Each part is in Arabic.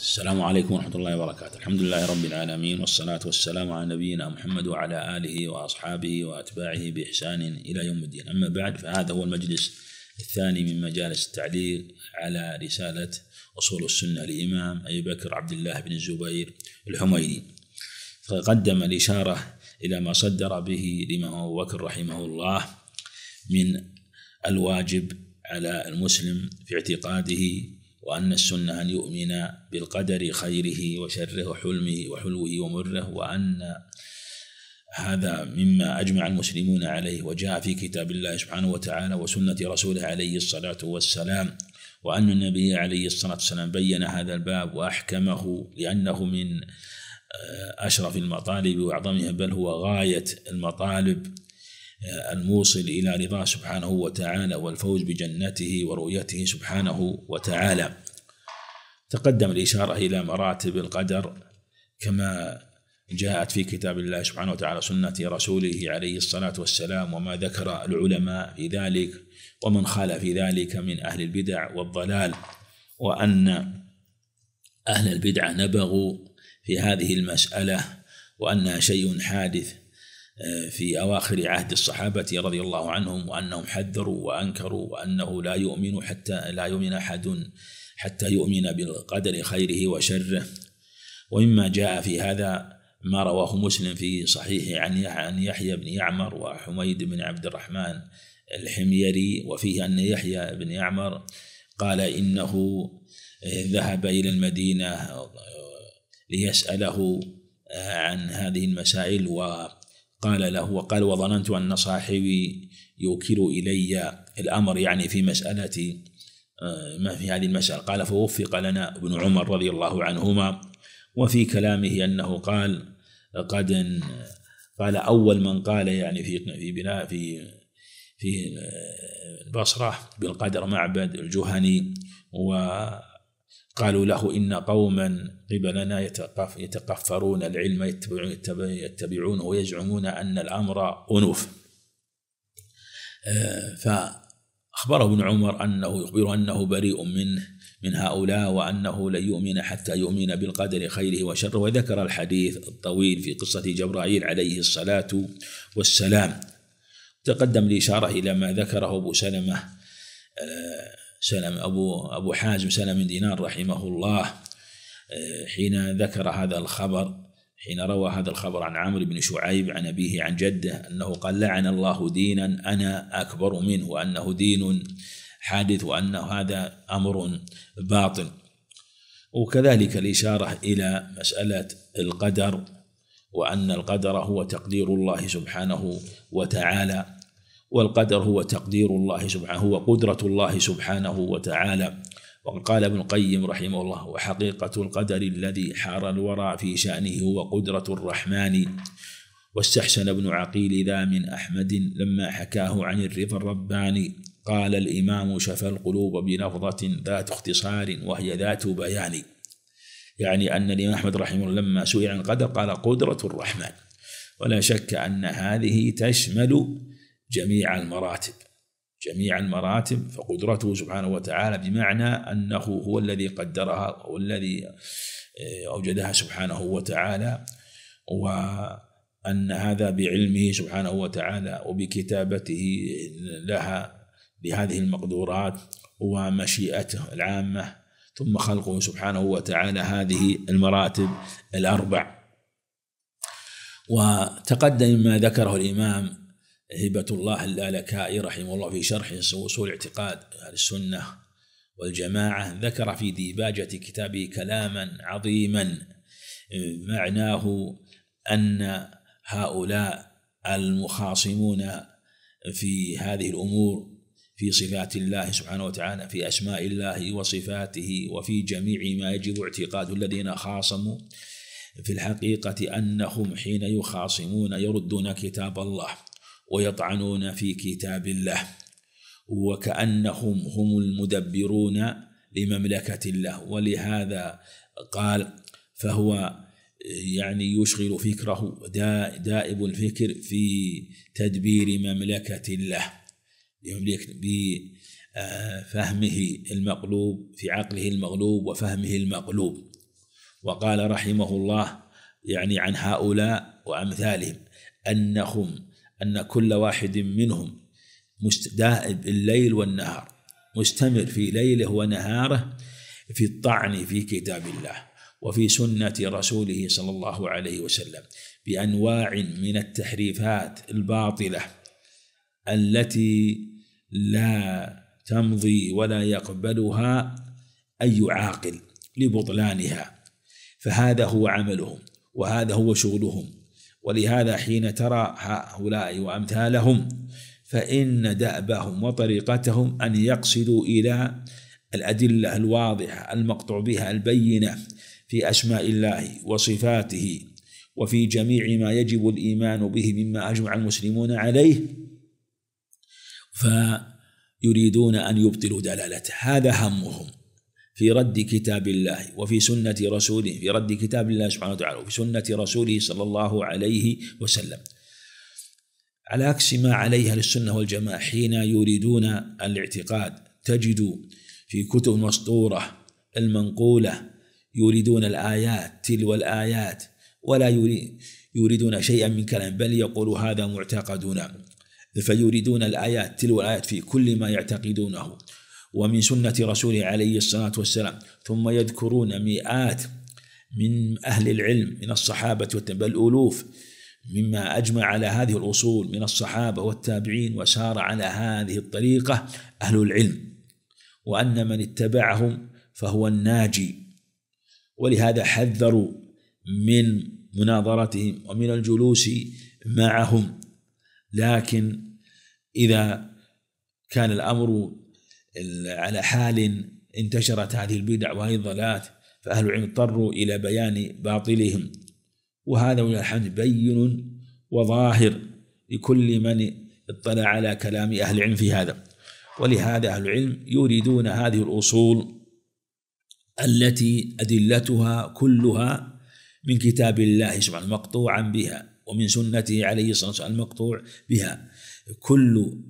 السلام عليكم ورحمة الله وبركاته الحمد لله رب العالمين والصلاة والسلام على نبينا محمد وعلى آله وأصحابه وأتباعه بإحسان إلى يوم الدين أما بعد فهذا هو المجلس الثاني من مجالس التعليق على رسالة أصول السنة للإمام أبي بكر عبد الله بن الزبير الحميدي فقدم الإشارة إلى ما صدر به الإمام أبو بكر رحمه الله من الواجب على المسلم في اعتقاده وأن السنة أن يؤمن بالقدر خيره وشره وحلمه وحلوه ومره وأن هذا مما أجمع المسلمون عليه وجاء في كتاب الله سبحانه وتعالى وسنة رسوله عليه الصلاة والسلام وأن النبي عليه الصلاة والسلام بين هذا الباب وأحكمه لأنه من آه، أشرف المطالب وأعظمها بل هو غاية المطالب الموصل إلى رضاه سبحانه وتعالى والفوز بجنته ورؤيته سبحانه وتعالى تقدم الإشارة إلى مراتب القدر كما جاءت في كتاب الله سبحانه وتعالى سنة رسوله عليه الصلاة والسلام وما ذكر العلماء في ذلك ومن خالف في ذلك من أهل البدع والضلال وأن أهل البدعة نبغوا في هذه المسألة وأنها شيء حادث في أواخر عهد الصحابة رضي الله عنهم وأنهم حذروا وأنكروا وأنه لا يؤمن حتى لا يؤمن أحد حتى يؤمن بالقدر خيره وشره ومما جاء في هذا ما رواه مسلم في صحيحه عن عن يحيى بن يعمر وحميد بن عبد الرحمن الحميري وفيه أن يحيى بن يعمر قال إنه آه، ذهب إلى المدينة آه، ليسأله آه، عن هذه المسائل و قال له وقال وظننت أن صاحبي يوكل إلي الأمر يعني في مسألة آه، ما في هذه المسألة قال فوفق لنا ابن عمر رضي الله عنهما وفي كلامه أنه قال قد قال أول من قال يعني في في بناء في في البصرة آه، بالقدر معبد الجهني و قالوا له إن قوما قبلنا يتقفرون العلم يتبعون يتبعونه ويزعمون أن الأمر أنوف آه، فأخبره ابن عمر أنه يخبر أنه بريء منه من هؤلاء وأنه لن يؤمن حتى يؤمن بالقدر خيره وشره وذكر الحديث الطويل في قصة جبرائيل عليه الصلاة والسلام تقدم الإشارة إلى ما ذكره أبو سلمة آه، سلم أبو أبو حازم سلم بن دينار رحمه الله آه، حين ذكر هذا الخبر حين روى هذا الخبر عن عمرو بن شعيب عن أبيه عن جده أنه قال لعن الله دينا أنا أكبر منه وأنه دين حادث وأن هذا أمر باطل وكذلك الإشارة إلى مسألة القدر وأن القدر هو تقدير الله سبحانه وتعالى والقدر هو تقدير الله سبحانه هو قدرة الله سبحانه وتعالى وقال ابن القيم رحمه الله وحقيقة القدر الذي حار الورى في شأنه هو قدرة الرحمن واستحسن ابن عقيل ذا من أحمد لما حكاه عن الرضا الرباني قال الإمام شفى القلوب بلفظة ذات اختصار وهي ذات بيان يعني أن الإمام أحمد رحمه الله لما سئل عن القدر قال قدرة الرحمن ولا شك أن هذه تشمل جميع المراتب جميع المراتب فقدرته سبحانه وتعالى بمعنى أنه هو الذي قدرها والذي آه، أوجدها سبحانه وتعالى وأن هذا بعلمه سبحانه وتعالى وبكتابته لها لهذه المقدورات ومشيئته العامة ثم خلقه سبحانه وتعالى هذه المراتب الأربع وتقدم ما ذكره الإمام هبة الله اللالكائي رحمه الله في شرح أصول اعتقاد أهل السنة والجماعة ذكر في ديباجة كتابه كلاما عظيما معناه أن هؤلاء المخاصمون في هذه الأمور في صفات الله سبحانه وتعالى في أسماء الله وصفاته وفي جميع ما يجب اعتقاد الذين خاصموا في الحقيقة أنهم حين يخاصمون يردون كتاب الله ويطعنون في كتاب الله وكأنهم هم المدبرون لمملكة الله ولهذا قال فهو يعني يشغل فكره دائب الفكر في تدبير مملكة الله بفهمه آه، المقلوب في عقله المغلوب وفهمه المقلوب وقال رحمه الله يعني عن هؤلاء وأمثالهم أنهم أن كل واحد منهم دائب الليل والنهار مستمر في ليله ونهاره في الطعن في كتاب الله وفي سنة رسوله صلى الله عليه وسلم بأنواع من التحريفات الباطلة التي لا تمضي ولا يقبلها أي عاقل لبطلانها فهذا هو عملهم وهذا هو شغلهم ولهذا حين ترى هؤلاء وأمثالهم فإن دأبهم وطريقتهم أن يقصدوا إلى الأدلة الواضحة المقطوع بها البينة في أسماء الله وصفاته وفي جميع ما يجب الإيمان به مما أجمع المسلمون عليه فيريدون أن يبطلوا دلالته هذا همهم في رد كتاب الله وفي سنة رسوله في رد كتاب الله سبحانه وتعالى وفي سنة رسوله صلى الله عليه وسلم على عكس ما عليه السنة والجماعة حين يريدون الاعتقاد تجد في كتب مسطورة المنقولة يريدون الآيات تلو الآيات ولا يريدون شيئا من كلام بل يقول هذا معتقدنا فيريدون الآيات تلو الآيات في كل ما يعتقدونه ومن سنة رسوله عليه الصلاة والسلام ثم يذكرون مئات من أهل العلم من الصحابة بل ألوف مما أجمع على هذه الأصول من الصحابة والتابعين وسار على هذه الطريقة أهل العلم وأن من اتبعهم فهو الناجي ولهذا حذروا من مناظرتهم ومن الجلوس معهم لكن إذا كان الأمر على حال انتشرت هذه البدع وهذه الضلالات فأهل العلم اضطروا إلى بيان باطلهم وهذا ولله الحمد بين وظاهر لكل من اطلع على كلام أهل العلم في هذا ولهذا أهل العلم يريدون هذه الأصول التي أدلتها كلها من كتاب الله سبحانه مقطوعا بها ومن سنته عليه الصلاة والسلام المقطوع بها كل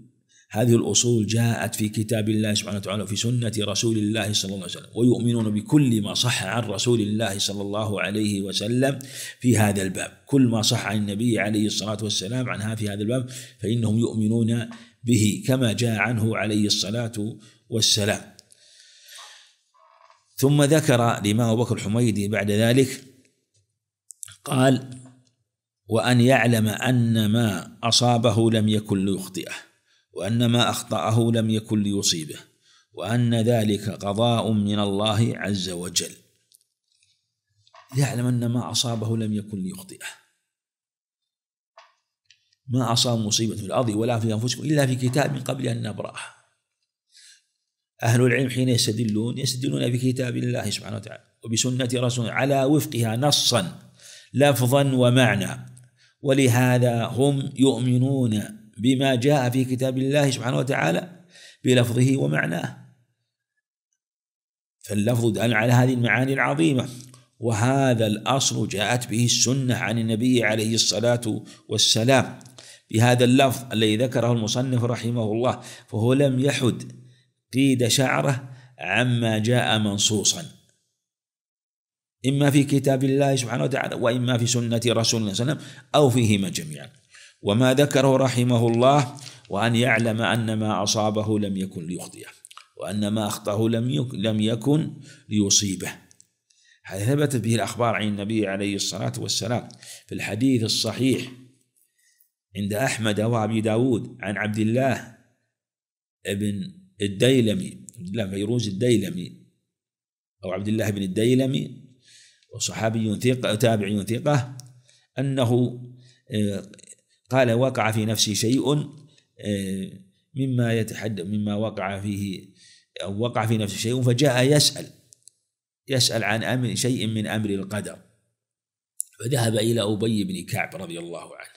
هذه الأصول جاءت في كتاب الله سبحانه وتعالى وفي سنة رسول الله صلى الله عليه وسلم ويؤمنون بكل ما صح عن رسول الله صلى الله عليه وسلم في هذا الباب كل ما صح عن النبي عليه الصلاة والسلام عنها في هذا الباب فإنهم يؤمنون به كما جاء عنه عليه الصلاة والسلام ثم ذكر الإمام أبو بكر الحميدي بعد ذلك قال وأن يعلم أن ما أصابه لم يكن ليخطئه وأن ما أخطأه لم يكن ليصيبه وأن ذلك قضاء من الله عز وجل يعلم أن ما أصابه لم يكن ليخطئه ما أصاب مصيبة في الأرض ولا في أنفسكم إلا في كتاب من قبل أن نبراه أهل العلم حين يستدلون يستدلون بكتاب الله سبحانه وتعالى وبسنة رسوله على وفقها نصا لفظا ومعنى ولهذا هم يؤمنون بما جاء في كتاب الله سبحانه وتعالى بلفظه ومعناه فاللفظ دل على هذه المعاني العظيمة وهذا الأصل جاءت به السنة عن النبي عليه الصلاة والسلام بهذا اللفظ الذي ذكره المصنف رحمه الله فهو لم يحد قيد شعره عما جاء منصوصا إما في كتاب الله سبحانه وتعالى وإما في سنة رسول الله صلى الله عليه وسلم أو فيهما جميعا وما ذكره رحمه الله وأن يعلم أن ما أصابه لم يكن ليخطئه وأن ما أخطأه لم لم يكن ليصيبه هذا ثبت به الأخبار عن النبي عليه الصلاة والسلام في الحديث الصحيح عند أحمد وأبي داود عن عبد الله بن الديلمي عبد الله فيروز الديلمي أو عبد الله بن الديلمي وصحابي ثقة تابعي ثقة أنه آه، قال وقع في نفسي شيء آه، مما يتحدث مما وقع فيه أو وقع في نفسه شيء فجاء يسأل يسأل عن أمر شيء من أمر القدر فذهب إلى أبي بن كعب رضي الله عنه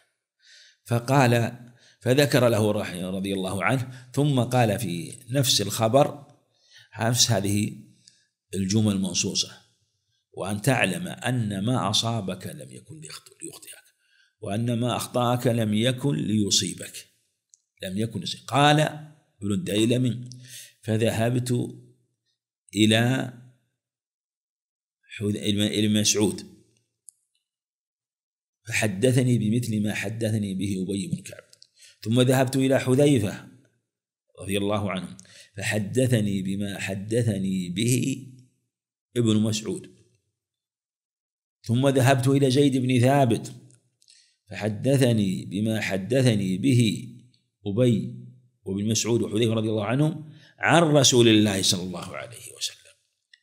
فقال فذكر له رضي الله عنه ثم قال في نفس الخبر نفس هذه الجمل المنصوصة وأن تعلم أن ما أصابك لم يكن ليخطئك وأن ما أخطأك لم يكن ليصيبك لم يكن يصيبك قال ابن الديلم فذهبت إلى إلى مسعود فحدثني بمثل ما حدثني به أبي بن كعب ثم ذهبت إلى حذيفة رضي الله عنه فحدثني بما حدثني به ابن مسعود ثم ذهبت إلى زيد بن ثابت فحدثني بما حدثني به أبي وابن مسعود وحذيفة رضي الله عنهم عن رسول الله صلى الله عليه وسلم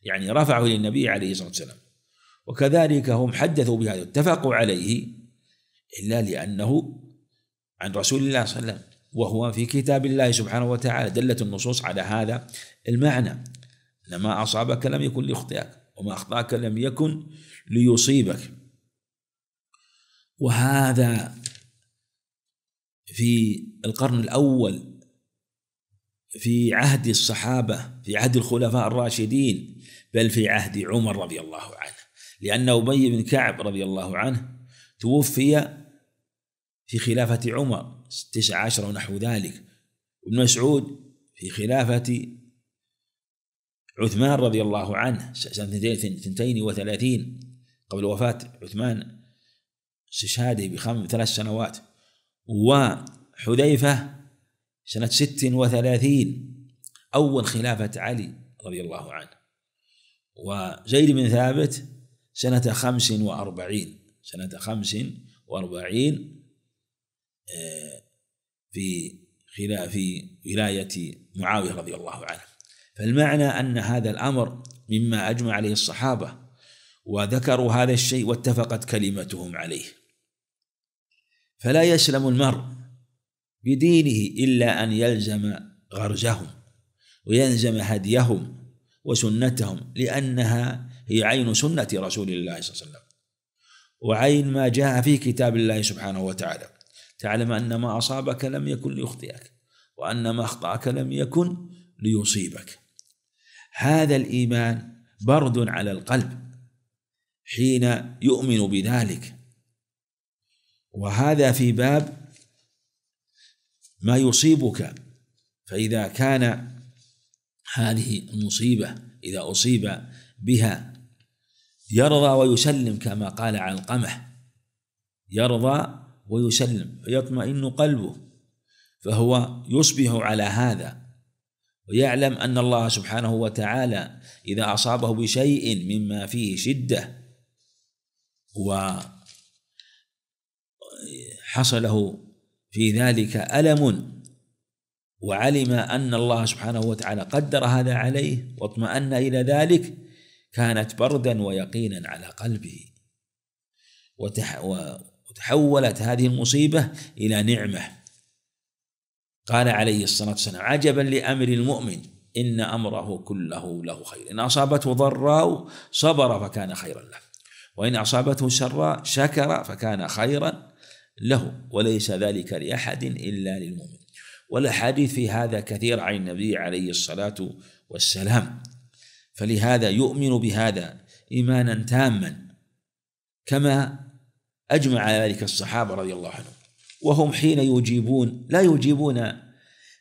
يعني رفعه للنبي عليه الصلاة والسلام وكذلك هم حدثوا بهذا اتفقوا عليه إلا لأنه عن رسول الله صلى الله عليه وسلم وهو في كتاب الله سبحانه وتعالى دلت النصوص على هذا المعنى أن ما أصابك لم يكن ليخطئك وما أخطأك لم يكن ليصيبك وهذا في القرن الاول في عهد الصحابه في عهد الخلفاء الراشدين بل في عهد عمر رضي الله عنه لان ابي بن كعب رضي الله عنه توفي في خلافه عمر تسع عشر ونحو ذلك وابن مسعود في خلافه عثمان رضي الله عنه سنة 32 قبل وفاة عثمان استشهاده بخمس ثلاث سنوات وحذيفة سنة ست وثلاثين أول خلافة علي رضي الله عنه وزيد بن ثابت سنة خمس وأربعين سنة خمس وأربعين آه، في خلاف ولاية معاوية رضي الله عنه فالمعنى أن هذا الأمر مما أجمع عليه الصحابة وذكروا هذا الشيء واتفقت كلمتهم عليه فلا يسلم المرء بدينه إلا أن يلزم غرزهم ويلزم هديهم وسنتهم لأنها هي عين سنة رسول الله صلى الله عليه وسلم وعين ما جاء في كتاب الله سبحانه وتعالى تعلم أن ما أصابك لم يكن ليخطئك وأن ما أخطأك لم يكن ليصيبك هذا الإيمان برد على القلب حين يؤمن بذلك وهذا في باب ما يصيبك فإذا كان هذه المصيبة إذا أصيب بها يرضى ويسلم كما قال عن القمح يرضى ويسلم فيطمئن قلبه فهو يصبح على هذا ويعلم أن الله سبحانه وتعالى إذا أصابه بشيء مما فيه شدة و حصله في ذلك ألم وعلم أن الله سبحانه وتعالى قدر هذا عليه واطمأن إلى ذلك كانت بردا ويقينا على قلبه وتحولت هذه المصيبة إلى نعمة قال عليه الصلاة والسلام عجبا لأمر المؤمن إن أمره كله له خير إن أصابته ضراء صبر فكان خيرا له وإن أصابته سراء شكر فكان خيرا له وليس ذلك لأحد إلا للمؤمن والأحاديث في هذا كثير عن النبي عليه الصلاة والسلام فلهذا يؤمن بهذا إيمانا تاما كما أجمع على ذلك الصحابة رضي الله عنهم وهم حين يجيبون لا يجيبون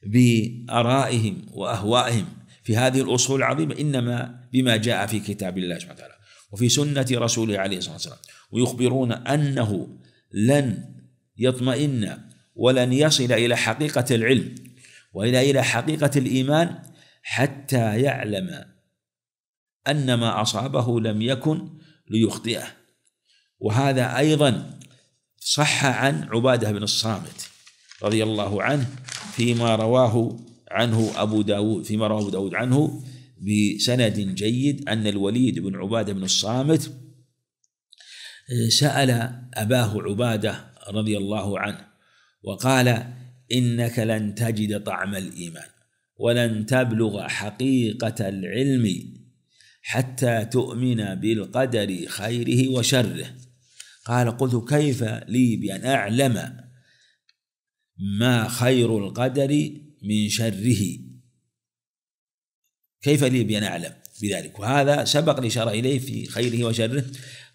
بآرائهم وأهوائهم في هذه الأصول العظيمة إنما بما جاء في كتاب الله سبحانه وتعالى وفي سنة رسوله عليه الصلاة والسلام ويخبرون أنه لن يطمئن ولن يصل إلى حقيقة العلم وإلى إلى حقيقة الإيمان حتى يعلم أن ما أصابه لم يكن ليخطئه وهذا أيضا صح عن عبادة بن الصامت رضي الله عنه فيما رواه عنه أبو داود فيما رواه أبو داود عنه بسند جيد أن الوليد بن عبادة بن الصامت آه، سأل أباه عبادة رضي الله عنه وقال انك لن تجد طعم الايمان ولن تبلغ حقيقه العلم حتى تؤمن بالقدر خيره وشره قال قلت كيف لي بان اعلم ما خير القدر من شره كيف لي بأن أعلم بذلك وهذا سبق الإشارة إليه في خيره وشره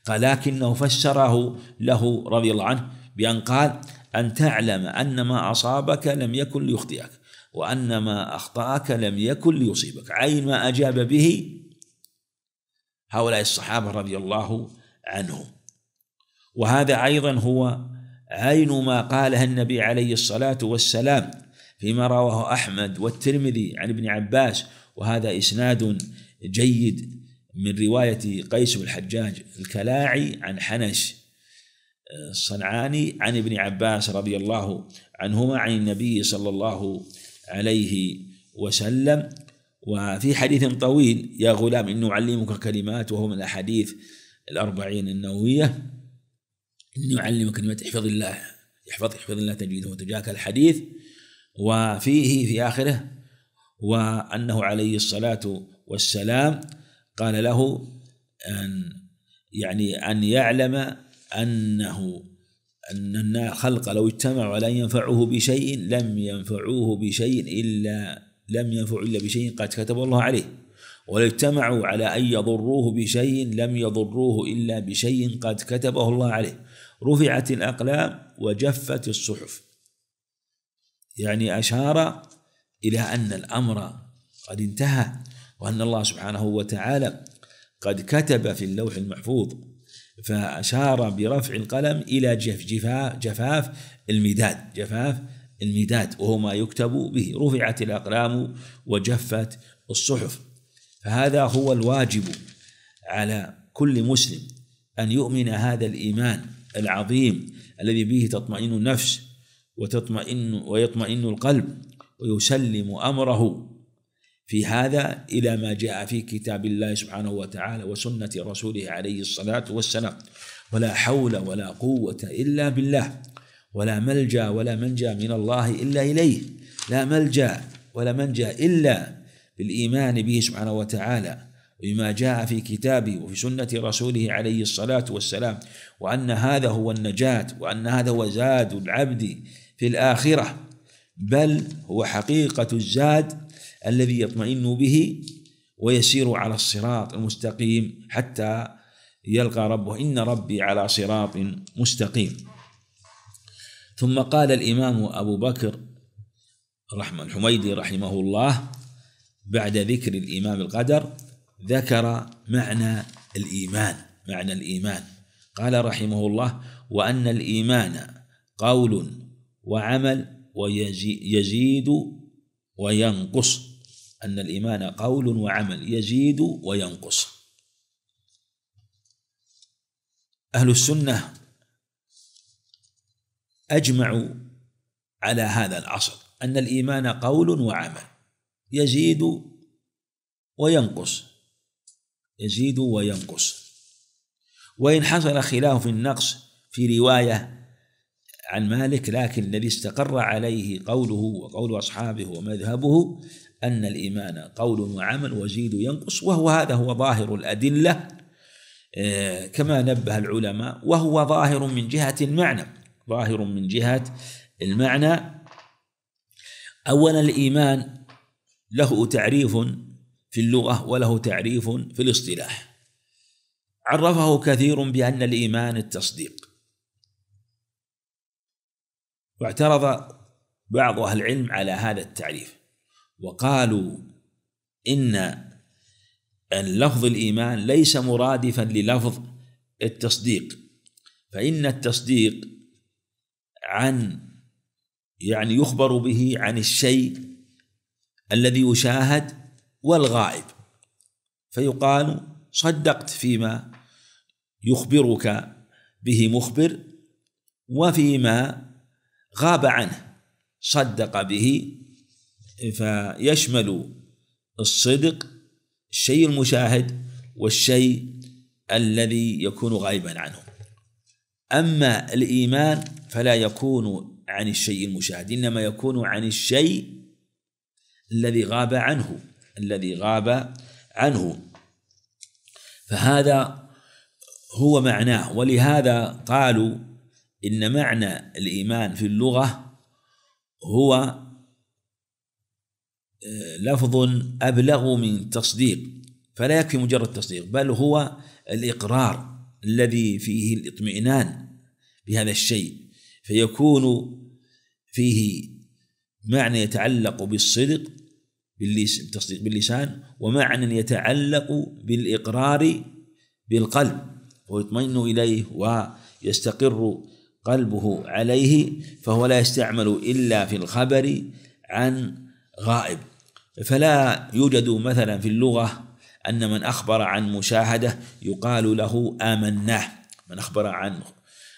قال لكنه فسره له رضي الله عنه بأن قال أن تعلم أن ما أصابك لم يكن ليخطئك وأن ما أخطأك لم يكن ليصيبك عين ما أجاب به هؤلاء الصحابة رضي الله عنهم وهذا أيضا هو عين ما قالها النبي عليه الصلاة والسلام فيما رواه أحمد والترمذي عن ابن عباس وهذا إسناد جيد من رواية قيس بن الحجاج الكلاعي عن حنش الصنعاني عن ابن عباس رضي الله عنهما عن النبي صلى الله عليه وسلم وفي حديث طويل يا غلام إني أعلمك كلمات وهو من الأحاديث الأربعين النووية إني أعلمك كلمات احفظ الله احفظ احفظ الله تجده وتجاك الحديث وفيه في آخره وأنه عليه الصلاة والسلام قال له أن يعني أن يعلم أنه أن الخلق لو اجتمعوا على أن ينفعوه بشيء لم ينفعوه بشيء إلا لم ينفعوا إلا بشيء قد كتبه الله عليه ولو اجتمعوا على أن يضروه بشيء لم يضروه إلا بشيء قد كتبه الله عليه رفعت الأقلام وجفت الصحف يعني أشار إلى أن الأمر قد انتهى وأن الله سبحانه وتعالى قد كتب في اللوح المحفوظ فأشار برفع القلم إلى جف جفاف, جفاف المداد جفاف المداد وهو ما يكتب به رفعت الأقلام وجفت الصحف فهذا هو الواجب على كل مسلم أن يؤمن هذا الإيمان العظيم الذي به تطمئن النفس وتطمئن ويطمئن القلب ويسلم أمره في هذا إلى ما جاء في كتاب الله سبحانه وتعالى وسنة رسوله عليه الصلاة والسلام ولا حول ولا قوة إلا بالله ولا ملجا ولا منجا من الله إلا إليه لا ملجا ولا منجا إلا بالإيمان به سبحانه وتعالى بما جاء في كتابه وفي سنة رسوله عليه الصلاة والسلام وأن هذا هو النجاة وأن هذا هو زاد العبد في الآخرة بل هو حقيقة الزاد الذي يطمئن به ويسير على الصراط المستقيم حتى يلقى ربه إن ربي على صراط مستقيم ثم قال الإمام أبو بكر رحمة الحميدي رحمه الله بعد ذكر الإمام القدر ذكر معنى الإيمان معنى الإيمان قال رحمه الله وأن الإيمان قول وعمل ويزيد وينقص أن الإيمان قول وعمل يزيد وينقص أهل السنة أجمعوا على هذا الأصل أن الإيمان قول وعمل يزيد وينقص يزيد وينقص وإن حصل خلاف في النقص في رواية عن مالك لكن الذي استقر عليه قوله وقول أصحابه ومذهبه أن الإيمان قول وعمل وزيد ينقص وهو هذا هو ظاهر الأدلة آه، كما نبه العلماء وهو ظاهر من جهة المعنى ظاهر من جهة المعنى أولا الإيمان له تعريف في اللغة وله تعريف في الاصطلاح عرفه كثير بأن الإيمان التصديق واعترض بعض أهل العلم على هذا التعريف وقالوا إن لفظ الإيمان ليس مرادفا للفظ التصديق فإن التصديق عن يعني يخبر به عن الشيء الذي يشاهد والغائب فيقال صدقت فيما يخبرك به مخبر وفيما غاب عنه صدق به فيشمل الصدق الشيء المشاهد والشيء الذي يكون غائبا عنه أما الإيمان فلا يكون عن الشيء المشاهد إنما يكون عن الشيء الذي غاب عنه الذي غاب عنه فهذا هو معناه ولهذا قالوا إن معنى الإيمان في اللغة هو لفظ أبلغ من تصديق فلا يكفي مجرد تصديق بل هو الإقرار الذي فيه الإطمئنان بهذا الشيء فيكون فيه معنى يتعلق بالصدق بالتصديق باللسان ومعنى يتعلق بالإقرار بالقلب ويطمئن إليه ويستقر قلبه عليه فهو لا يستعمل إلا في الخبر عن غائب فلا يوجد مثلا في اللغة أن من أخبر عن مشاهدة يقال له آمناه من أخبر عن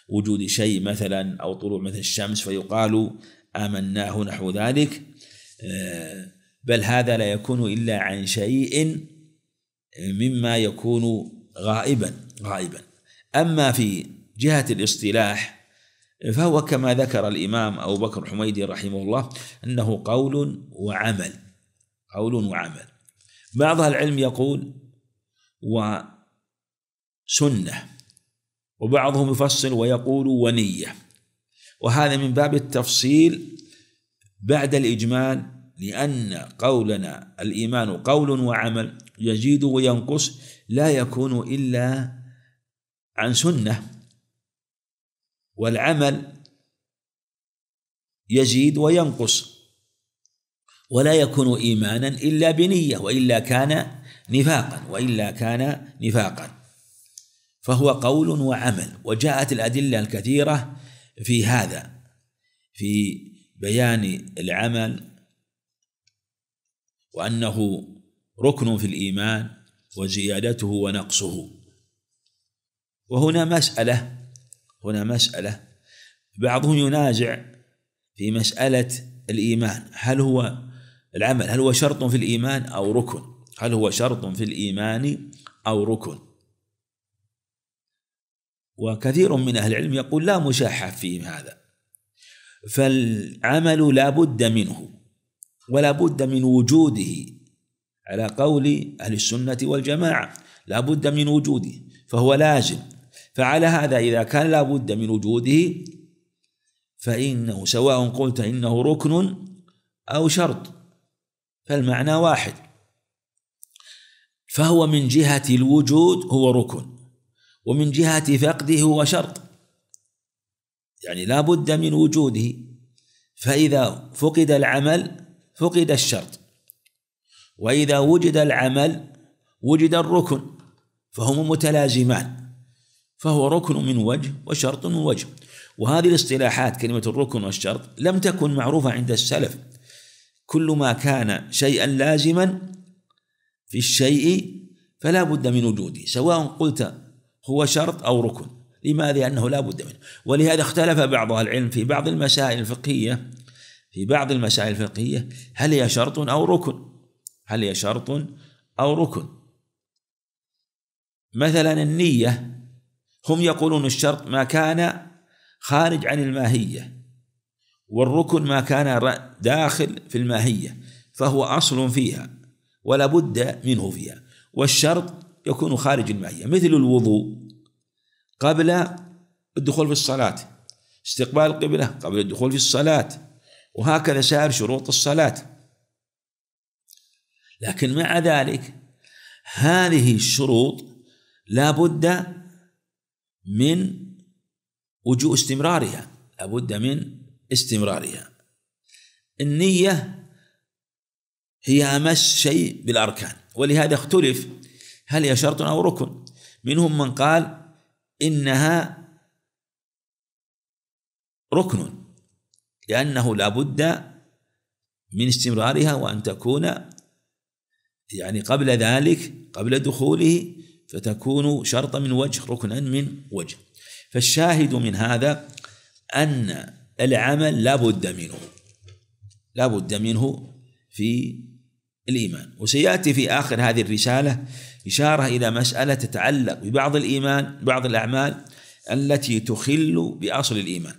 وجود شيء مثلا أو طلوع مثل الشمس فيقال آمناه نحو ذلك آه، بل هذا لا يكون إلا عن شيء مما يكون غائبا غائبا أما في جهة الاصطلاح فهو كما ذكر الإمام أبو بكر الحميدي رحمه الله أنه قول وعمل قول وعمل بعض العلم يقول وسنة وبعضهم يفصل ويقول ونية وهذا من باب التفصيل بعد الإجمال لأن قولنا الإيمان قول وعمل يزيد وينقص لا يكون إلا عن سنة والعمل يزيد وينقص ولا يكون إيمانا إلا بنية وإلا كان نفاقا وإلا كان نفاقا فهو قول وعمل وجاءت الأدلة الكثيرة في هذا في بيان العمل وأنه ركن في الإيمان وزيادته ونقصه وهنا مسألة هنا مسألة بعضهم ينازع في مسألة الإيمان هل هو العمل هل هو شرط في الإيمان أو ركن هل هو شرط في الإيمان أو ركن وكثير من أهل العلم يقول لا مشاحة في هذا فالعمل لا بد منه ولا بد من وجوده على قول أهل السنة والجماعة لا بد من وجوده فهو لازم فعلى هذا إذا كان لا بد من وجوده فإنه سواء قلت إنه ركن أو شرط فالمعنى واحد فهو من جهة الوجود هو ركن ومن جهة فقده هو شرط يعني لا بد من وجوده فإذا فقد العمل فقد الشرط وإذا وجد العمل وجد الركن فهما متلازمان فهو ركن من وجه وشرط من وجه وهذه الاصطلاحات كلمة الركن والشرط لم تكن معروفة عند السلف كل ما كان شيئا لازما في الشيء فلا بد من وجوده سواء قلت هو شرط أو ركن لماذا لأنه لا بد منه ولهذا اختلف بعض العلم في بعض المسائل الفقهية في بعض المسائل الفقهية هل هي شرط أو ركن هل هي شرط أو ركن مثلا النية هم يقولون الشرط ما كان خارج عن الماهية والركن ما كان داخل في الماهية فهو أصل فيها ولا بد منه فيها والشرط يكون خارج الماهية مثل الوضوء قبل الدخول في الصلاة استقبال القبلة قبل الدخول في الصلاة وهكذا سائر شروط الصلاة لكن مع ذلك هذه الشروط لا بد من وجوء استمرارها لا بد من استمرارها النية هي أمس شيء بالأركان ولهذا اختلف هل هي شرط أو ركن منهم من قال إنها ركن لأنه لابد من استمرارها وأن تكون يعني قبل ذلك قبل دخوله فتكون شرطا من وجه ركنا من وجه فالشاهد من هذا أن العمل لا بد منه لا بد منه في الإيمان وسيأتي في آخر هذه الرسالة إشارة إلى مسألة تتعلق ببعض الإيمان بعض الأعمال التي تخل بأصل الإيمان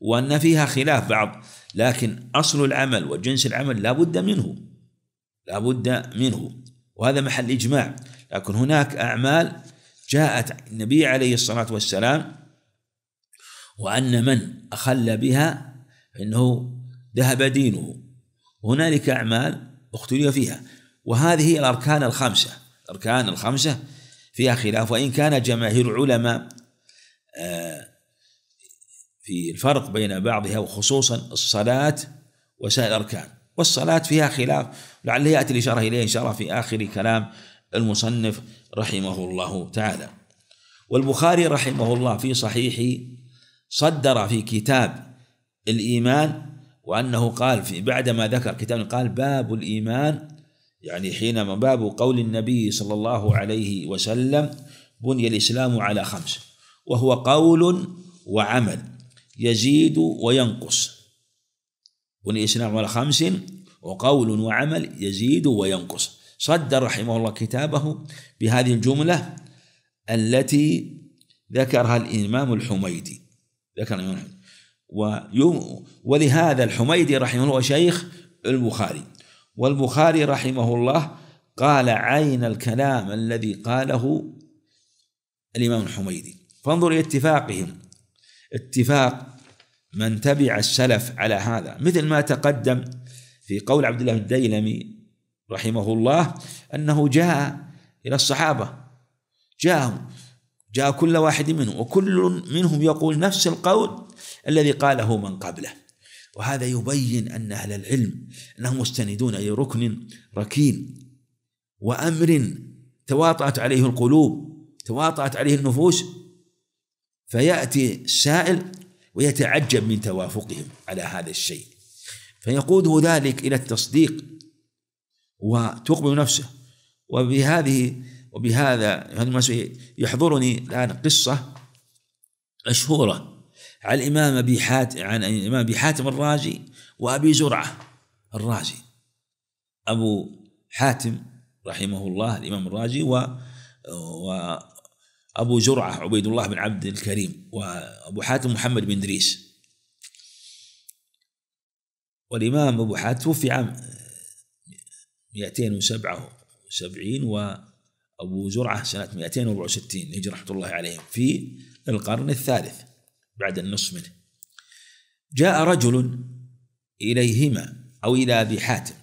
وأن فيها خلاف بعض لكن أصل العمل وجنس العمل لا بد منه لا بد منه وهذا محل إجماع لكن هناك أعمال جاءت النبي عليه الصلاة والسلام وأن من أخل بها فإنه ذهب دينه هنالك أعمال اختلف فيها وهذه الأركان الخمسة الأركان الخمسة فيها خلاف وإن كان جماهير العلماء آه، في الفرق بين بعضها وخصوصا الصلاة وسائر الأركان والصلاة فيها خلاف لعل يأتي الإشارة إليه إن شاء الله في آخر كلام المصنف رحمه الله تعالى والبخاري رحمه الله في صحيحه صدر في كتاب الإيمان وأنه قال في بعدما ذكر كتاب قال باب الإيمان يعني حينما باب قول النبي صلى الله عليه وسلم بني الإسلام على خمس وهو قول وعمل يزيد وينقص بني الإسلام على خمس وقول وعمل يزيد وينقص صدر رحمه الله كتابه بهذه الجملة التي ذكرها الإمام الحميدي ذكر الإمام أحمد ولهذا الحميدي رحمه الله شيخ البخاري والبخاري رحمه الله قال عين الكلام الذي قاله الإمام الحميدي فانظر إلى اتفاقهم اتفاق من تبع السلف على هذا مثل ما تقدم في قول عبد الله الديلمي رحمه الله أنه جاء إلى الصحابة جاءهم جاء كل واحد منهم وكل منهم يقول نفس القول الذي قاله من قبله وهذا يبين أن أهل العلم أنهم مستندون إلى ركن ركين وأمر تواطأت عليه القلوب تواطأت عليه النفوس فيأتي السائل ويتعجب من توافقهم على هذا الشيء فيقوده ذلك إلى التصديق وتقبل نفسه وبهذه وبهذا يحضرني الآن قصة مشهورة عن الإمام أبي حاتم عن الإمام أبي حاتم الرازي وأبي زرعة الرازي أبو حاتم رحمه الله الإمام الرازي و, وأبو زرعة عبيد الله بن عبد الكريم وأبو حاتم محمد بن دريس والإمام أبو حاتم توفي عام 277 و أبو زرعة سنة 264 هجرة رحمة الله عليهم في القرن الثالث بعد النصف منه جاء رجل إليهما أو إلى أبي حاتم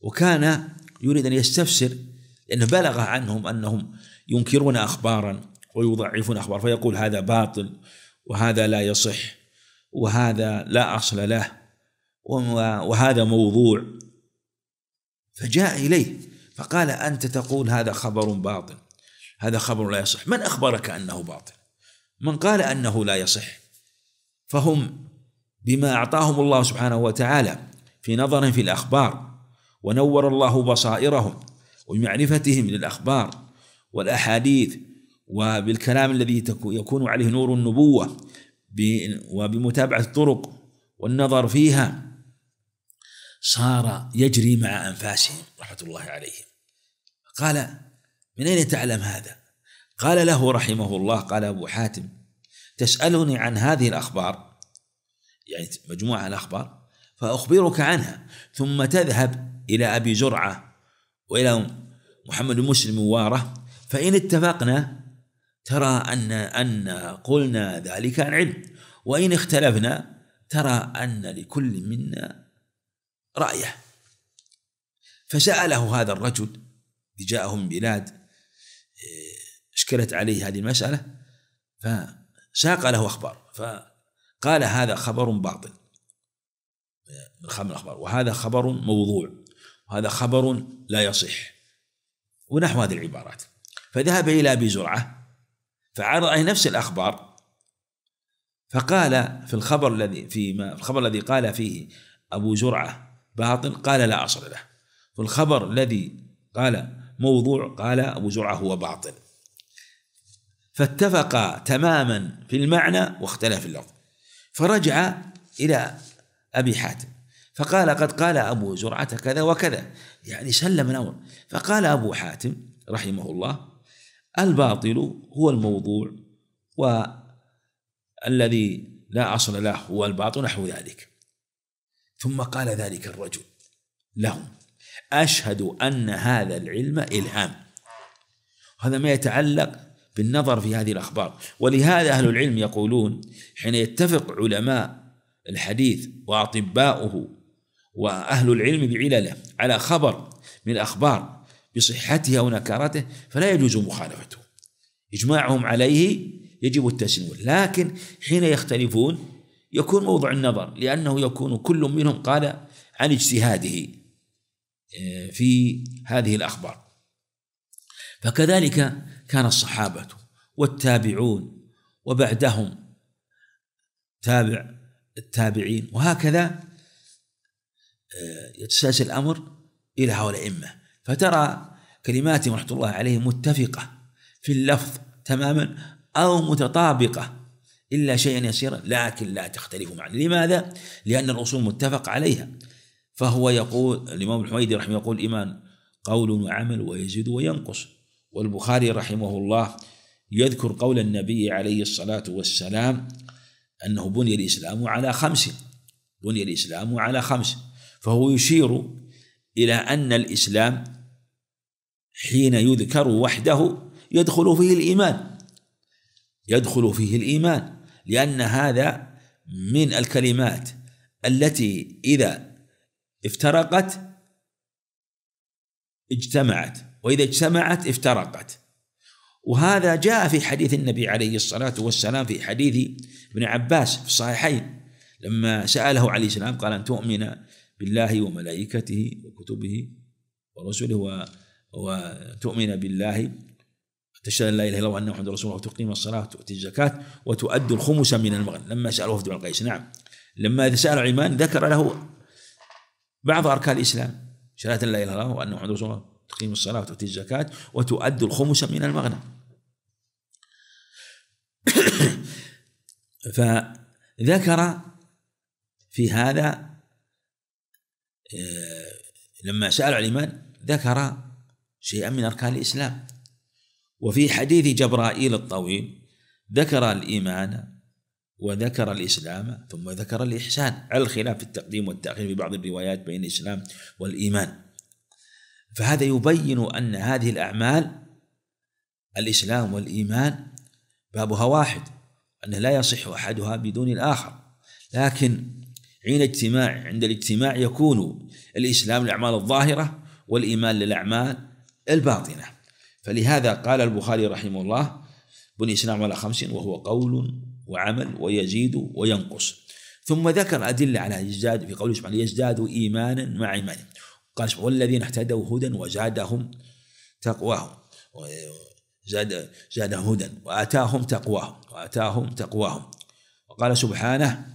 وكان يريد أن يستفسر لأنه بلغ عنهم أنهم ينكرون أخبارا ويضعفون أخبار فيقول هذا باطل وهذا لا يصح وهذا لا أصل له وهذا موضوع فجاء إليه فقال أنت تقول هذا خبر باطل هذا خبر لا يصح من أخبرك أنه باطل من قال أنه لا يصح فهم بما أعطاهم الله سبحانه وتعالى في نظر في الأخبار ونور الله بصائرهم ومعرفتهم للأخبار والأحاديث وبالكلام الذي يكون عليه نور النبوة وبمتابعة الطرق والنظر فيها صار يجري مع أنفاسهم رحمة الله عليهم قال من أين تعلم هذا قال له رحمه الله قال أبو حاتم تسألني عن هذه الأخبار يعني مجموعة الأخبار فأخبرك عنها ثم تذهب إلى أبي جرعة وإلى محمد مسلم واره فإن اتفقنا ترى أن أن قلنا ذلك عن علم وإن اختلفنا ترى أن لكل منا رأيه فسأله هذا الرجل جاءهم بلاد إيه، اشكلت عليه هذه المسألة فساق له أخبار فقال هذا خبر باطل إيه، من الأخبار وهذا خبر موضوع وهذا خبر لا يصح ونحو هذه العبارات فذهب إلى أبي زرعة فعرض عليه نفس الأخبار فقال في الخبر الذي في الخبر الذي قال فيه أبو زرعة باطل قال لا أصل له والخبر الذي قال موضوع قال أبو زرعة هو باطل فاتفقا تماما في المعنى واختلف اللفظ فرجع إلى أبي حاتم فقال قد قال أبو زرعة كذا وكذا يعني سلم الأمر فقال أبو حاتم رحمه الله الباطل هو الموضوع والذي لا أصل له هو الباطل نحو ذلك ثم قال ذلك الرجل لهم أشهد أن هذا العلم إلهام هذا ما يتعلق بالنظر في هذه الأخبار ولهذا أهل العلم يقولون حين يتفق علماء الحديث وأطباؤه وأهل العلم بعلله على خبر من الأخبار بصحتها ونكارته فلا يجوز مخالفته إجماعهم عليه يجب التسليم لكن حين يختلفون يكون موضع النظر لأنه يكون كل منهم قال عن اجتهاده آه، في هذه الاخبار فكذلك كان الصحابه والتابعون وبعدهم تابع التابعين وهكذا آه، يتسلسل الامر الى هؤلاء الائمه فترى كلماتهم رحمه الله عليه متفقه في اللفظ تماما او متطابقه الا شيئا يسيرا لكن لا تختلف معنى لماذا؟ لان الاصول متفق عليها فهو يقول الإمام الحميدي رحمه يقول الإيمان قول وعمل ويزيد وينقص والبخاري رحمه الله يذكر قول النبي عليه الصلاة والسلام أنه بني الإسلام على خمس بني الإسلام على خمس فهو يشير إلى أن الإسلام حين يذكر وحده يدخل فيه الإيمان يدخل فيه الإيمان لأن هذا من الكلمات التي إذا افترقت اجتمعت واذا اجتمعت افترقت وهذا جاء في حديث النبي عليه الصلاه والسلام في حديث ابن عباس في الصحيحين لما ساله عليه السلام قال ان تؤمن بالله وملائكته وكتبه ورسله وتؤمن بالله تشهد ان لا اله الا الله وان محمدا رسول الله وتقيم الصلاه وتؤتي الزكاه وتؤدي الخمس من المغنم لما ساله وفد بن القيس نعم لما سال عمان ذكر له بعض أركان الإسلام شهادة لا إله إلا الله وأن محمد رسول الله تقيم الصلاة وتؤتي الزكاة وتؤد الخمس من المغنم فذكر في هذا آه، لما سأل عن الإيمان ذكر شيئا من أركان الإسلام وفي حديث جبرائيل الطويل ذكر الإيمان وذكر الإسلام ثم ذكر الإحسان على الخلاف في التقديم والتأخير في بعض الروايات بين الإسلام والإيمان فهذا يبين أن هذه الأعمال الإسلام والإيمان بابها واحد أنه لا يصح أحدها بدون الآخر لكن عين اجتماع عند الاجتماع يكون الإسلام للأعمال الظاهرة والإيمان للأعمال الباطنة فلهذا قال البخاري رحمه الله بني إسلام على خمس وهو قول وعمل ويزيد وينقص ثم ذكر أدلة على يزداد في قوله سبحانه يزداد إيمانا مع إيمانهم قال والذين اهتدوا هدى وزادهم تقواهم زاد زاد هدى وآتاهم تقواهم وآتاهم تقواهم وقال سبحانه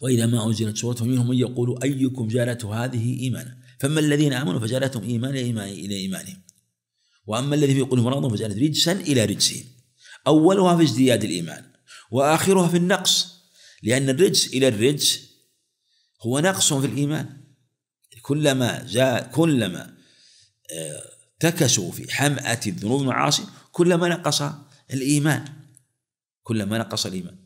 وإذا ما أنزلت سورة منهم من يقول أيكم زادته هذه إيمانا فأما الذين آمنوا فزادتهم إيمانا إلى إيمانهم وأما الذي في قلوبهم مرض فزادت رجسا إلى رجسهم أولها في ازدياد الإيمان وآخرها في النقص لأن الرجس إلى الرجس هو نقص في الإيمان كلما جاء كلما ارتكسوا آه، في حمأة الذنوب والمعاصي كلما نقص الإيمان كلما نقص الإيمان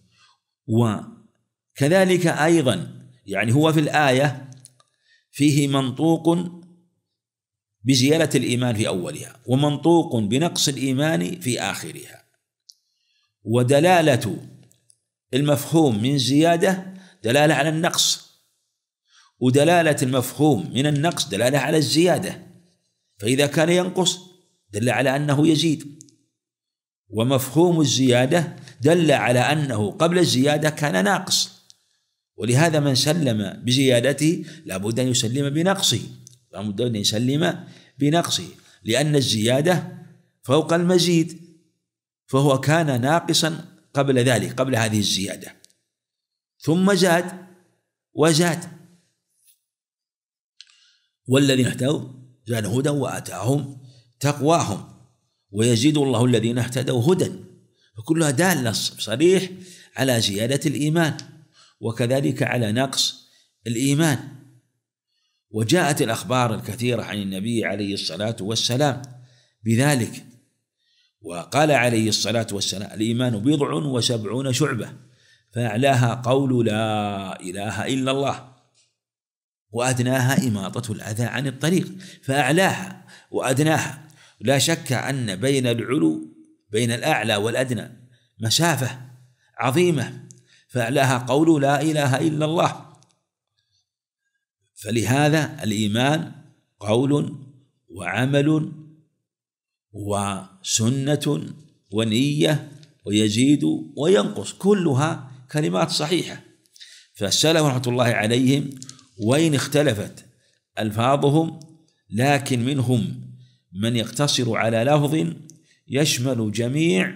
وكذلك أيضا يعني هو في الآية فيه منطوق بزيادة الإيمان في أولها ومنطوق بنقص الإيمان في آخرها ودلالة المفهوم من زيادة دلالة على النقص ودلالة المفهوم من النقص دلالة على الزيادة فإذا كان ينقص دل على أنه يزيد ومفهوم الزيادة دل على أنه قبل الزيادة كان ناقص ولهذا من سلم بزيادته لابد أن يسلم بنقصه لابد أن يسلم بنقصه لأن الزيادة فوق المزيد فهو كان ناقصا قبل ذلك قبل هذه الزيادة ثم زاد وزاد والذين اهتدوا زاد هدى وآتاهم تقواهم ويزيد الله الذين اهتدوا هدى فكلها دالة صريح على زيادة الإيمان وكذلك على نقص الإيمان وجاءت الأخبار الكثيرة عن النبي عليه الصلاة والسلام بذلك وقال عليه الصلاة والسلام الإيمان بضع وسبعون شعبة فأعلاها قول لا إله إلا الله وأدناها إماطة الأذى عن الطريق فأعلاها وأدناها لا شك أن بين العلو بين الأعلى والأدنى مسافة عظيمة فأعلاها قول لا إله إلا الله فلهذا الإيمان قول وعمل وسنة ونية ويزيد وينقص كلها كلمات صحيحة فالسلف رحمة الله عليهم وإن اختلفت ألفاظهم لكن منهم من يقتصر على لفظ يشمل جميع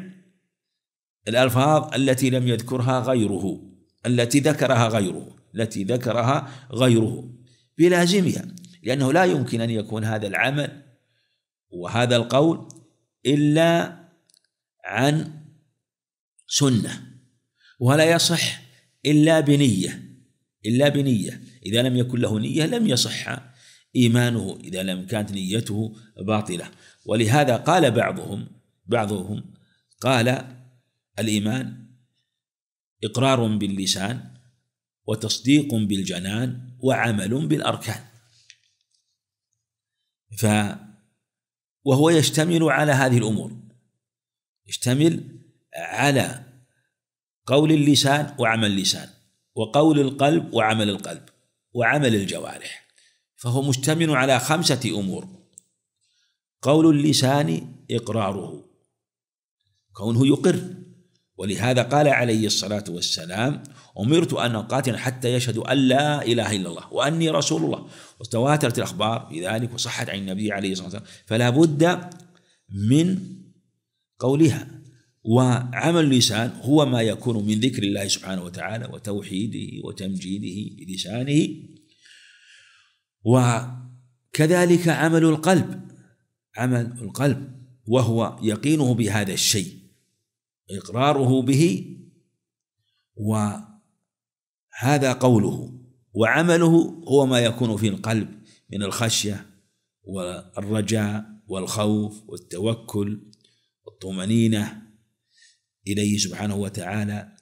الألفاظ التي لم يذكرها غيره التي ذكرها غيره التي ذكرها غيره بلازمها لأنه لا يمكن أن يكون هذا العمل وهذا القول إلا عن سنة ولا يصح إلا بنية إلا بنية إذا لم يكن له نية لم يصح إيمانه إذا لم كانت نيته باطلة ولهذا قال بعضهم بعضهم قال الإيمان إقرار باللسان وتصديق بالجنان وعمل بالأركان ف وهو يشتمل على هذه الامور يشتمل على قول اللسان وعمل اللسان وقول القلب وعمل القلب وعمل الجوارح فهو مشتمل على خمسه امور قول اللسان اقراره كونه يقر ولهذا قال عليه الصلاة والسلام أمرت أن أقاتل حتى يشهدوا أن لا إله إلا الله وأني رسول الله وتواترت الأخبار بذلك وصحت عن النبي عليه الصلاة والسلام فلا بد من قولها وعمل اللسان هو ما يكون من ذكر الله سبحانه وتعالى وتوحيده وتمجيده بلسانه وكذلك عمل القلب عمل القلب وهو يقينه بهذا الشيء إقراره به وهذا قوله وعمله هو ما يكون في القلب من الخشية والرجاء والخوف والتوكل والطمأنينة إليه سبحانه وتعالى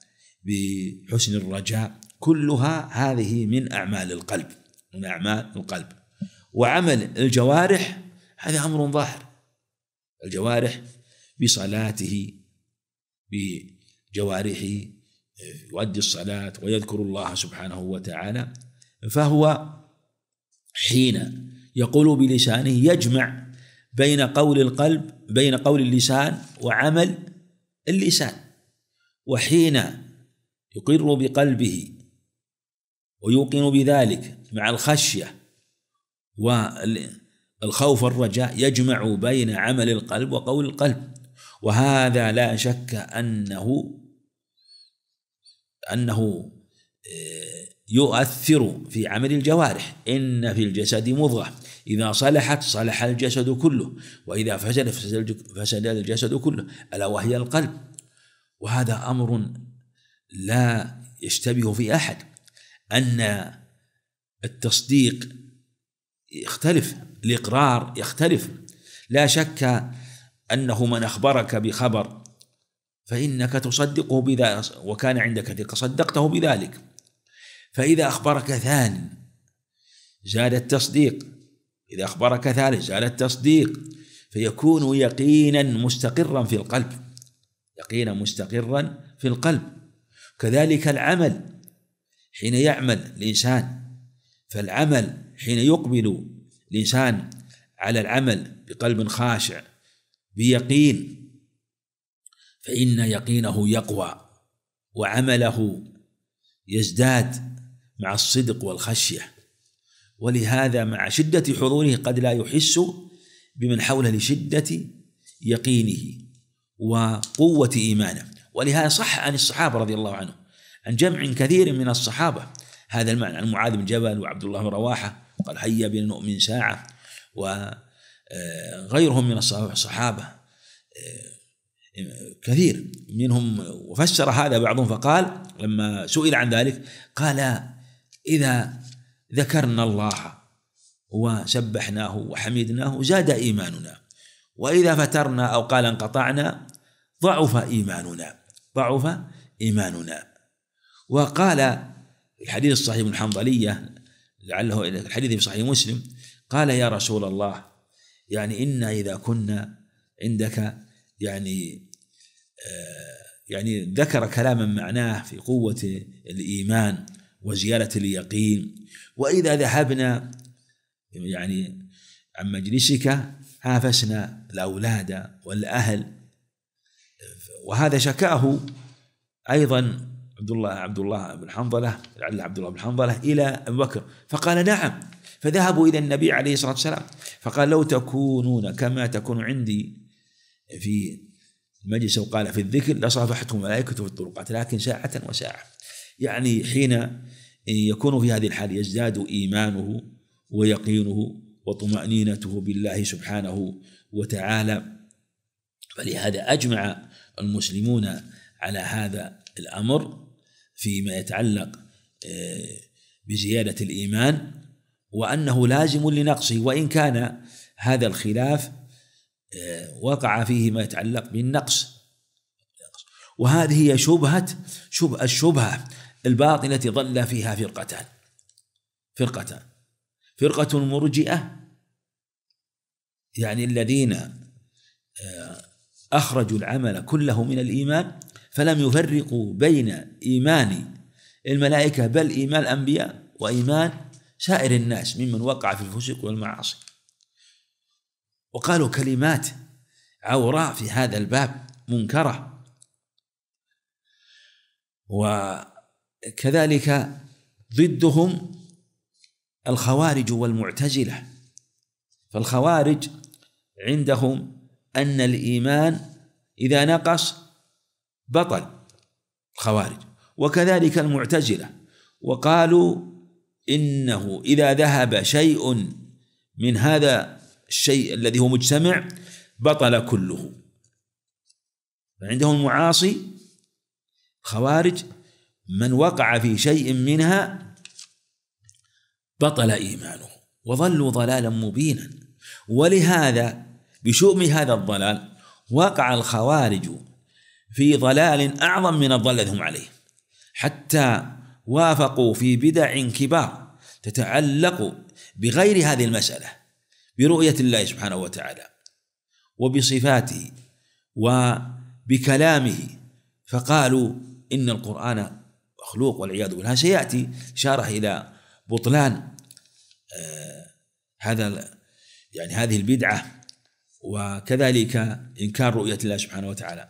بحسن الرجاء كلها هذه من أعمال القلب من أعمال القلب وعمل الجوارح هذا أمر ظاهر الجوارح بصلاته بجوارحه يؤدي الصلاة ويذكر الله سبحانه وتعالى فهو حين يقول بلسانه يجمع بين قول القلب بين قول اللسان وعمل اللسان وحين يقر بقلبه ويوقن بذلك مع الخشية والخوف والرجاء يجمع بين عمل القلب وقول القلب وهذا لا شك أنه أنه آه، يؤثر في عمل الجوارح إن في الجسد مضغة إذا صلحت صلح الجسد كله وإذا فسد فسد الجسد كله ألا وهي القلب وهذا أمر لا يشتبه في أحد أن التصديق يختلف الإقرار يختلف لا شك أنه من أخبرك بخبر فإنك تصدقه بذلك وكان عندك ثقة صدقته بذلك فإذا أخبرك ثاني زاد التصديق إذا أخبرك ثالث زاد التصديق فيكون يقينا مستقرا في القلب يقينا مستقرا في القلب كذلك العمل حين يعمل الإنسان فالعمل حين يقبل الإنسان على العمل بقلب خاشع بيقين فإن يقينه يقوى وعمله يزداد مع الصدق والخشية ولهذا مع شدة حضوره قد لا يحس بمن حوله لشدة يقينه وقوة إيمانه ولهذا صح عن الصحابة رضي الله عنهم عن جمع كثير من الصحابة هذا المعنى عن معاذ بن جبل وعبد الله بن رواحة قال هيا بنا نؤمن ساعة و آه، غيرهم من الصحابة آه، كثير منهم وفسر هذا بعضهم فقال لما سئل عن ذلك قال إذا ذكرنا الله وسبحناه وحمدناه زاد إيماننا وإذا فترنا أو قال انقطعنا ضعف إيماننا ضعف إيماننا وقال الحديث الصحيح من حنظلية لعله الحديث في صحيح مسلم قال يا رسول الله يعني إنا إذا كنا عندك يعني آه، يعني ذكر كلاما معناه في قوة الإيمان وزيادة اليقين وإذا ذهبنا يعني عن مجلسك هافسنا الأولاد والأهل وهذا شكاه أيضا عبد الله عبد الله بن حنظلة لعل عبد الله بن حنظلة إلى أبو بكر فقال نعم فذهبوا إلى النبي عليه الصلاة والسلام فقال لو تكونون كما تكون عندي في المجلس وقال في الذكر لصافحتكم ملائكته في الطرقات لكن ساعة وساعة يعني حين يكون في هذه الحال يزداد إيمانه ويقينه وطمأنينته بالله سبحانه وتعالى فلهذا أجمع المسلمون على هذا الأمر فيما يتعلق آه، بزيادة الإيمان وأنه لازم لنقصه وإن كان هذا الخلاف آه، وقع فيه ما يتعلق بالنقص وهذه هي شبهة شبه الشبهة الباطنة التي ظل فيها فرقتان فرقتان فرقة المرجئة يعني الذين آه، أخرجوا العمل كله من الإيمان فلم يفرقوا بين إيمان الملائكة بل إيمان الأنبياء وإيمان سائر الناس ممن وقع في الفسوق والمعاصي وقالوا كلمات عوراء في هذا الباب منكره وكذلك ضدهم الخوارج والمعتزله فالخوارج عندهم ان الايمان اذا نقص بطل الخوارج وكذلك المعتزله وقالوا إنه إذا ذهب شيء من هذا الشيء الذي هو مجتمع بطل كله فعندهم المعاصي خوارج من وقع في شيء منها بطل إيمانه وظلوا ضلالا مبينا ولهذا بشؤم هذا الضلال وقع الخوارج في ضلال أعظم من الضلال هم عليه حتى وافقوا في بدع كبار تتعلق بغير هذه المسألة برؤية الله سبحانه وتعالى وبصفاته وبكلامه فقالوا إن القرآن مخلوق والعياذ بالله سيأتي إشارة إلى بطلان آه، هذا يعني هذه البدعة وكذلك إنكار رؤية الله سبحانه وتعالى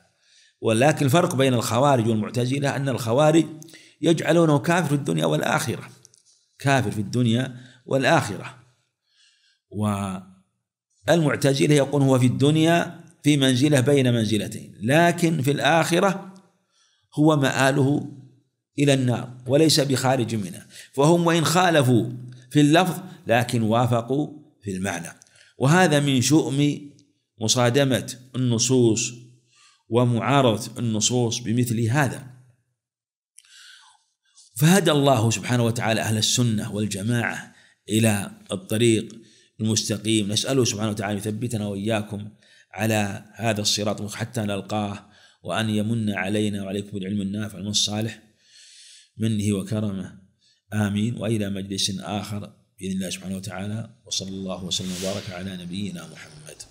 ولكن الفرق بين الخوارج والمعتزلة أن الخوارج يجعلونه كافر في الدنيا والآخرة كافر في الدنيا والآخرة والمعتزلة يقول هو في الدنيا في منزلة بين منزلتين لكن في الآخرة هو مآله إلى النار وليس بخارج منها فهم وإن خالفوا في اللفظ لكن وافقوا في المعنى وهذا من شؤم مصادمة النصوص ومعارضة النصوص بمثل هذا فهدى الله سبحانه وتعالى أهل السنة والجماعة إلى الطريق المستقيم نسأله سبحانه وتعالى يثبتنا وإياكم على هذا الصراط حتى نلقاه وأن يمن علينا وعليكم بالعلم النافع والعلم الصالح منه وكرمه آمين وإلى مجلس آخر بإذن الله سبحانه وتعالى وصلى الله وسلم وبارك على نبينا محمد